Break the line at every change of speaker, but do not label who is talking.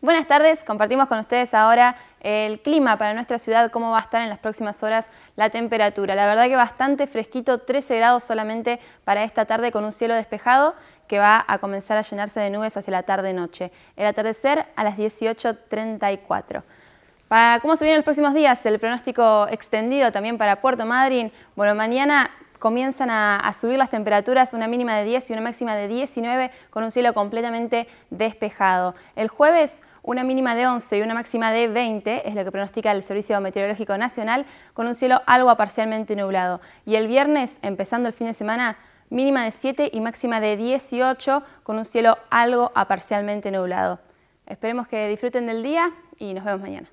Buenas tardes, compartimos con ustedes ahora el clima para nuestra ciudad, cómo va a estar en las próximas horas la temperatura. La verdad que bastante fresquito, 13 grados solamente para esta tarde con un cielo despejado que va a comenzar a llenarse de nubes hacia la tarde-noche. El atardecer a las 18.34. Para cómo se vienen los próximos días, el pronóstico extendido también para Puerto Madryn. Bueno, mañana comienzan a, a, subir las temperaturas, una mínima de 10 y una máxima de 19 con un cielo completamente despejado. El jueves una mínima de 11 y una máxima de 20, es lo que pronostica el Servicio Meteorológico Nacional, con un cielo algo parcialmente nublado. Y el viernes, empezando el fin de semana, mínima de 7 y máxima de 18, con un cielo algo a parcialmente nublado. Esperemos que disfruten del día y nos vemos mañana.